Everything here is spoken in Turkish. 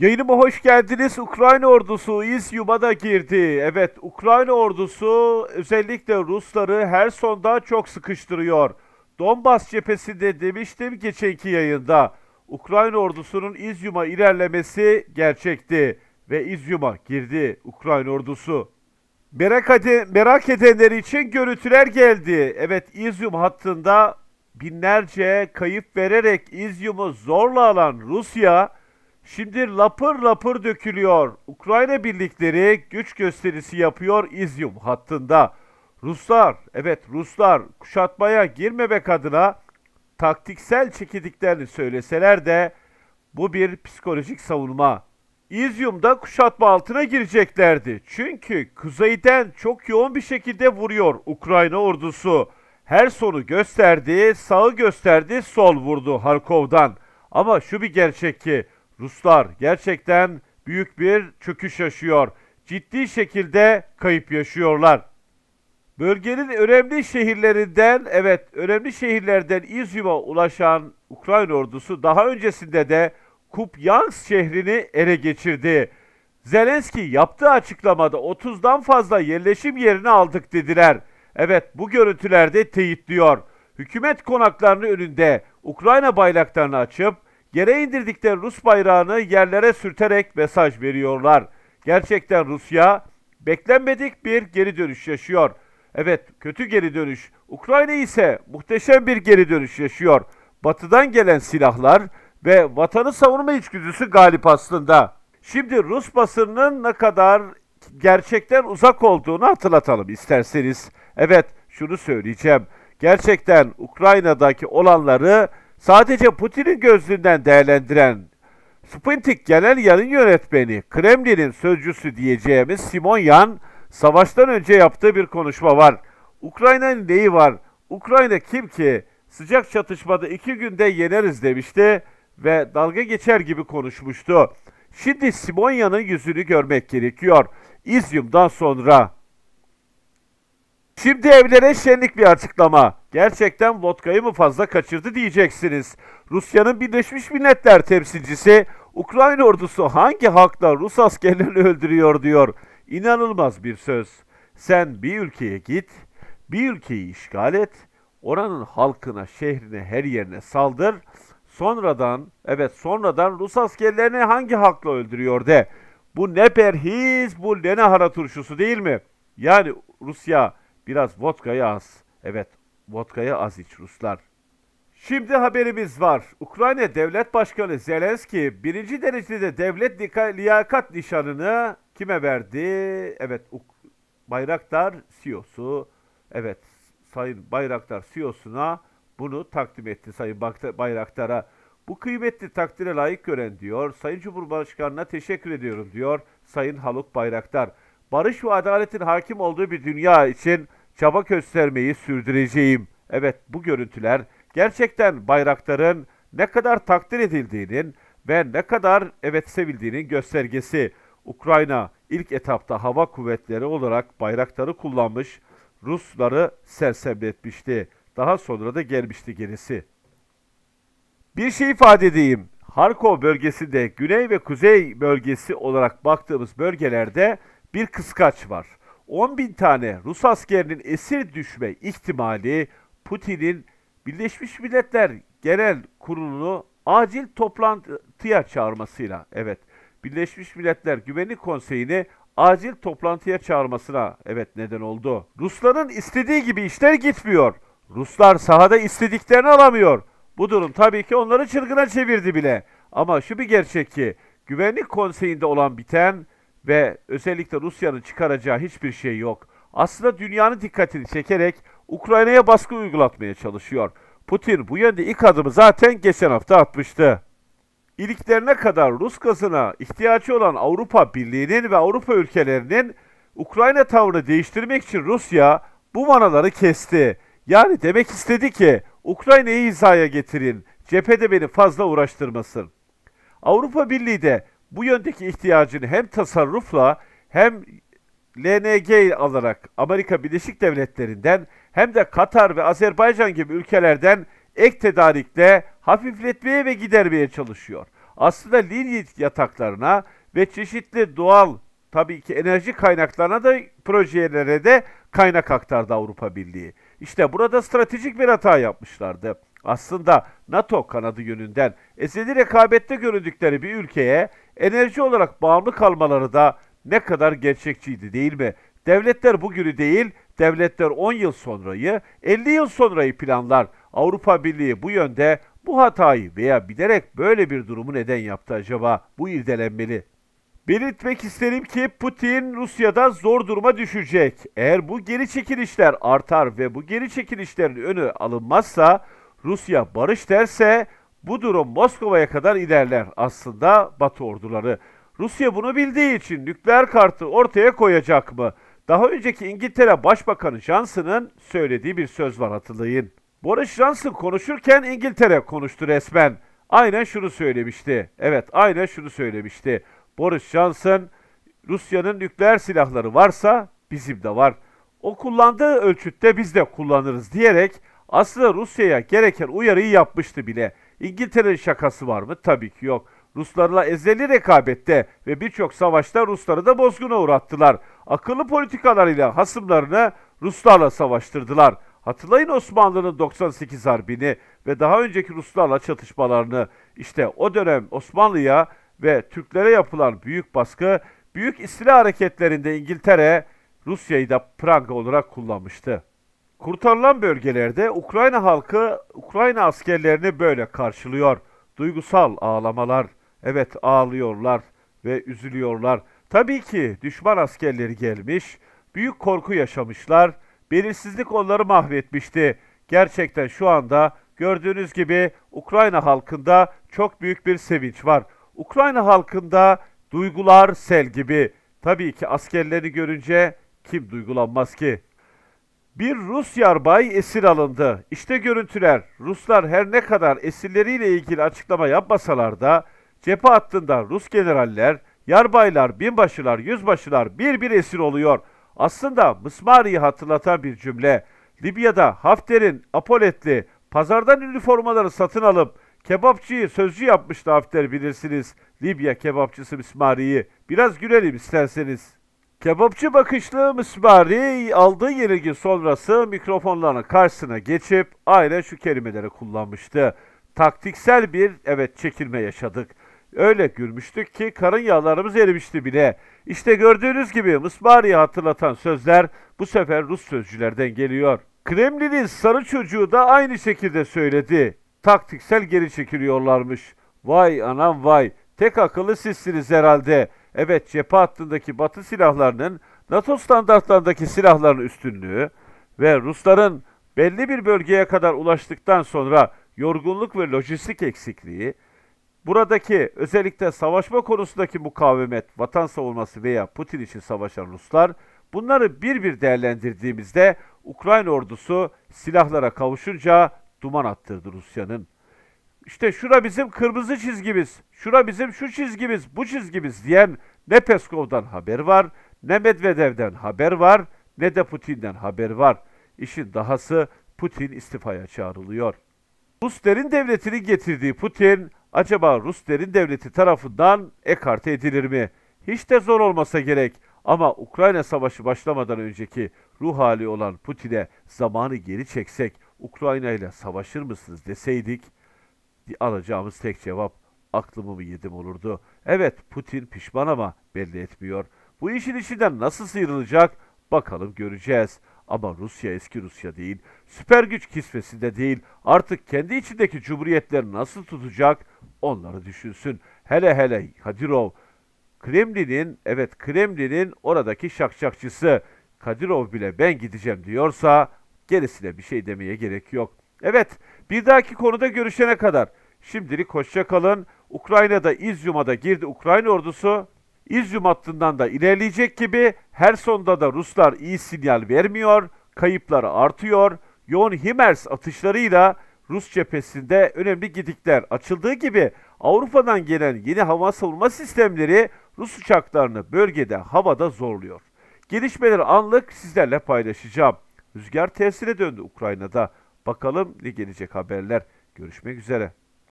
Yayınıma hoş geldiniz. Ukrayna ordusu İzyum'a girdi. Evet, Ukrayna ordusu özellikle Rusları her sonda çok sıkıştırıyor. Donbas cephesinde demiştim geçenki yayında. Ukrayna ordusunun İzyum'a ilerlemesi gerçekti ve İzyum'a girdi Ukrayna ordusu. Merak, eden, merak edenler için görüntüler geldi. Evet İzyum hattında binlerce kayıp vererek İzyum'u zorla alan Rusya Şimdi lapır lapır dökülüyor. Ukrayna birlikleri güç gösterisi yapıyor İzyum hattında. Ruslar, evet Ruslar kuşatmaya girmemek adına taktiksel çekildiklerini söyleseler de bu bir psikolojik savunma. İzyum'da kuşatma altına gireceklerdi. Çünkü kuzeyden çok yoğun bir şekilde vuruyor Ukrayna ordusu. Her sonu gösterdi, sağı gösterdi, sol vurdu Harkov'dan. Ama şu bir gerçek ki Ruslar gerçekten büyük bir çöküş yaşıyor. Ciddi şekilde kayıp yaşıyorlar. Bölgenin önemli şehirlerinden, evet önemli şehirlerden İzyum'a ulaşan Ukrayna ordusu daha öncesinde de Kupyansk şehrini ele geçirdi. Zelenski yaptığı açıklamada 30'dan fazla yerleşim yerini aldık dediler. Evet bu görüntülerde teyitliyor. Hükümet konaklarının önünde Ukrayna bayraklarını açıp Yere indirdikleri Rus bayrağını yerlere sürterek mesaj veriyorlar. Gerçekten Rusya beklenmedik bir geri dönüş yaşıyor. Evet, kötü geri dönüş. Ukrayna ise muhteşem bir geri dönüş yaşıyor. Batıdan gelen silahlar ve vatanı savunma içgüdüsü galip aslında. Şimdi Rus basınının ne kadar gerçekten uzak olduğunu hatırlatalım isterseniz. Evet, şunu söyleyeceğim. Gerçekten Ukrayna'daki olanları sadece Putin'in gözlüğünden değerlendiren Sputnik Genel Yayın Yönetmeni, Kremlin'in sözcüsü diyeceğimiz Simonyan, savaştan önce yaptığı bir konuşma var. Ukrayna'nın neyi var? Ukrayna kim ki? Sıcak çatışmada iki günde yeneriz demişti ve dalga geçer gibi konuşmuştu. Şimdi Simonyan'ın yüzünü görmek gerekiyor. İzyum'dan sonra Şimdi evlere şenlik bir açıklama. Gerçekten vodkayı mı fazla kaçırdı diyeceksiniz. Rusya'nın Birleşmiş Milletler temsilcisi Ukrayna ordusu hangi hakla Rus askerlerini öldürüyor diyor. İnanılmaz bir söz. Sen bir ülkeye git, bir ülkeyi işgal et, oranın halkına, şehrine, her yerine saldır. Sonradan, evet sonradan Rus askerlerini hangi hakla öldürüyor de. Bu ne perhiz, bu ne nahara turşusu değil mi? Yani Rusya Biraz vodkayı az. Evet, vodkayı az iç Ruslar. Şimdi haberimiz var. Ukrayna Devlet Başkanı Zelenski birinci derecede devlet liyakat nişanını kime verdi? Evet, Bayraktar CEO'su. Evet, Sayın Bayraktar CEO'suna bunu takdim etti Sayın Bayraktar'a. Bu kıymetli takdire layık gören diyor, Sayın Cumhurbaşkanı'na teşekkür ediyorum diyor Sayın Haluk Bayraktar. Barış ve adaletin hakim olduğu bir dünya için çaba göstermeyi sürdüreceğim. Evet bu görüntüler gerçekten bayrakların ne kadar takdir edildiğinin ve ne kadar evet sevildiğinin göstergesi. Ukrayna ilk etapta hava kuvvetleri olarak bayrakları kullanmış, Rusları sersemletmişti. Daha sonra da gelmişti gerisi. Bir şey ifade edeyim. Harkov bölgesinde güney ve kuzey bölgesi olarak baktığımız bölgelerde bir kıskaç var. 10 bin tane Rus askerinin esir düşme ihtimali Putin'in Birleşmiş Milletler Genel Kurulu'nu acil toplantıya çağırmasıyla, evet, Birleşmiş Milletler Güvenlik Konseyi'ni acil toplantıya çağırmasına evet neden oldu. Rusların istediği gibi işler gitmiyor. Ruslar sahada istediklerini alamıyor. Bu durum tabii ki onları çılgına çevirdi bile. Ama şu bir gerçek ki Güvenlik Konseyi'nde olan biten ve özellikle Rusya'nın çıkaracağı hiçbir şey yok. Aslında dünyanın dikkatini çekerek Ukrayna'ya baskı uygulatmaya çalışıyor. Putin bu yönde ilk adımı zaten geçen hafta atmıştı. İliklerine kadar Rus gazına ihtiyacı olan Avrupa Birliği'nin ve Avrupa ülkelerinin Ukrayna tavrını değiştirmek için Rusya bu manaları kesti. Yani demek istedi ki Ukrayna'yı hizaya getirin, cephede beni fazla uğraştırmasın. Avrupa Birliği de bu yöndeki ihtiyacını hem tasarrufla hem LNG alarak Amerika Birleşik Devletleri'nden hem de Katar ve Azerbaycan gibi ülkelerden ek tedarikle hafifletmeye ve gidermeye çalışıyor. Aslında linyit yataklarına ve çeşitli doğal tabii ki enerji kaynaklarına da projelere de kaynak aktardı Avrupa Birliği. İşte burada stratejik bir hata yapmışlardı. Aslında NATO kanadı yönünden ezeli rekabette göründükleri bir ülkeye enerji olarak bağımlı kalmaları da ne kadar gerçekçiydi değil mi? Devletler bugünü değil, devletler 10 yıl sonrayı, 50 yıl sonrayı planlar. Avrupa Birliği bu yönde bu hatayı veya bilerek böyle bir durumu neden yaptı acaba? Bu irdelenmeli. Belirtmek isterim ki Putin Rusya'da zor duruma düşecek. Eğer bu geri çekilişler artar ve bu geri çekilişlerin önü alınmazsa Rusya barış derse bu durum Moskova'ya kadar ilerler aslında Batı orduları. Rusya bunu bildiği için nükleer kartı ortaya koyacak mı? Daha önceki İngiltere Başbakanı Johnson'ın söylediği bir söz var hatırlayın. Boris Johnson konuşurken İngiltere konuştu resmen. Aynen şunu söylemişti. Evet, aynen şunu söylemişti. Boris Johnson Rusya'nın nükleer silahları varsa bizim de var. O kullandığı ölçütte biz de kullanırız diyerek aslında Rusya'ya gereken uyarıyı yapmıştı bile. İngiltere'nin şakası var mı? Tabii ki yok. Ruslarla ezeli rekabette ve birçok savaşta Rusları da bozguna uğrattılar. Akıllı politikalarıyla hasımlarını Ruslarla savaştırdılar. Hatırlayın Osmanlı'nın 98 harbini ve daha önceki Ruslarla çatışmalarını. İşte o dönem Osmanlı'ya ve Türklere yapılan büyük baskı, büyük istila hareketlerinde İngiltere Rusya'yı da pranga olarak kullanmıştı. Kurtarılan bölgelerde Ukrayna halkı Ukrayna askerlerini böyle karşılıyor. Duygusal ağlamalar. Evet ağlıyorlar ve üzülüyorlar. Tabii ki düşman askerleri gelmiş, büyük korku yaşamışlar. Belirsizlik onları mahvetmişti. Gerçekten şu anda gördüğünüz gibi Ukrayna halkında çok büyük bir sevinç var. Ukrayna halkında duygular sel gibi. Tabii ki askerlerini görünce kim duygulanmaz ki? Bir Rus yarbay esir alındı. İşte görüntüler. Ruslar her ne kadar esirleriyle ilgili açıklama yapmasalar da cephe hattında Rus generaller, yarbaylar, binbaşılar, yüzbaşılar bir bir esir oluyor. Aslında Mısmari'yi hatırlatan bir cümle. Libya'da Hafter'in Apoletli pazardan üniformaları satın alıp kebapçıyı sözcü yapmıştı Hafter bilirsiniz. Libya kebapçısı Mısmari'yi. Biraz gülelim isterseniz. Kebapçı bakışlı Misbari aldığı yenilgi sonrası mikrofonların karşısına geçip aynen şu kelimeleri kullanmıştı. Taktiksel bir evet çekilme yaşadık. Öyle gülmüştük ki karın yağlarımız erimişti bile. İşte gördüğünüz gibi Mısbari'yi hatırlatan sözler bu sefer Rus sözcülerden geliyor. Kremlin'in sarı çocuğu da aynı şekilde söyledi. Taktiksel geri çekiliyorlarmış. Vay anam vay. Tek akıllı sizsiniz herhalde.'' Evet cephe hattındaki Batı silahlarının NATO standartlarındaki silahların üstünlüğü ve Rusların belli bir bölgeye kadar ulaştıktan sonra yorgunluk ve lojistik eksikliği, buradaki özellikle savaşma konusundaki mukavemet, vatan savunması veya Putin için savaşan Ruslar, bunları bir bir değerlendirdiğimizde Ukrayna ordusu silahlara kavuşunca duman attırdı Rusya'nın işte şura bizim kırmızı çizgimiz, şura bizim şu çizgimiz, bu çizgimiz diyen ne Peskov'dan haber var, ne Medvedev'den haber var, ne de Putin'den haber var. İşin dahası Putin istifaya çağrılıyor. Rus derin devletinin getirdiği Putin, acaba Rus derin devleti tarafından ekarte edilir mi? Hiç de zor olmasa gerek ama Ukrayna savaşı başlamadan önceki ruh hali olan Putin'e zamanı geri çeksek Ukrayna ile savaşır mısınız deseydik, alacağımız tek cevap aklımı mı yedim olurdu. Evet Putin pişman ama belli etmiyor. Bu işin içinden nasıl sıyrılacak bakalım göreceğiz. Ama Rusya eski Rusya değil, süper güç kisvesinde değil, artık kendi içindeki cumhuriyetleri nasıl tutacak onları düşünsün. Hele hele Kadirov, Kremlin'in, evet Kremlin'in oradaki şakşakçısı Kadirov bile ben gideceğim diyorsa gerisine bir şey demeye gerek yok. Evet bir dahaki konuda görüşene kadar. Şimdilik hoşça kalın. Ukrayna'da İzyum'a da girdi Ukrayna ordusu. İzyum hattından da ilerleyecek gibi her sonda da Ruslar iyi sinyal vermiyor. Kayıplar artıyor. Yoğun himers atışlarıyla Rus cephesinde önemli gidikler açıldığı gibi Avrupa'dan gelen yeni hava savunma sistemleri Rus uçaklarını bölgede havada zorluyor. Gelişmeleri anlık sizlerle paylaşacağım. Rüzgar tersine döndü Ukrayna'da. Bakalım ne gelecek haberler. Görüşmek üzere.